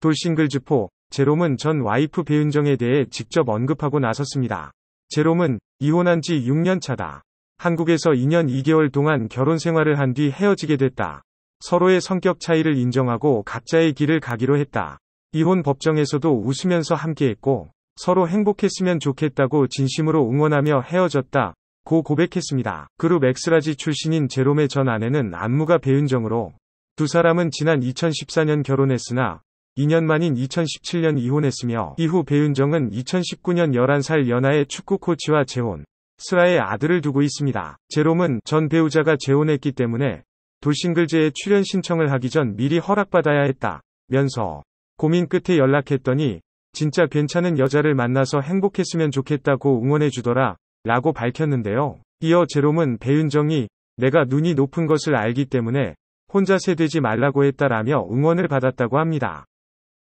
돌싱글즈포, 제롬은 전 와이프 배윤정에 대해 직접 언급하고 나섰습니다. 제롬은 이혼한 지 6년 차다. 한국에서 2년 2개월 동안 결혼 생활을 한 뒤 헤어지게 됐다. 서로의 성격 차이를 인정하고 각자의 길을 가기로 했다. 이혼 법정에서도 웃으면서 함께했고 서로 행복했으면 좋겠다고 진심으로 응원하며 헤어졌다. 고 고백했습니다. 그룹 엑스라지 출신인 제롬의 전 아내는 안무가 배윤정으로 두 사람은 지난 2014년 결혼했으나 2년 만인 2017년 이혼했으며 이후 배윤정은 2019년 11살 연하의 축구 코치와 재혼, 슬아의 아들을 두고 있습니다. 제롬은 전 배우자가 재혼했기 때문에 도싱글제에 출연 신청을 하기 전 미리 허락받아야 했다. 면서 고민 끝에 연락했더니 진짜 괜찮은 여자를 만나서 행복했으면 좋겠다고 응원해주더라 라고 밝혔는데요. 이어 제롬은 배윤정이 내가 눈이 높은 것을 알기 때문에 혼자 세대지 말라고 했다라며 응원을 받았다고 합니다.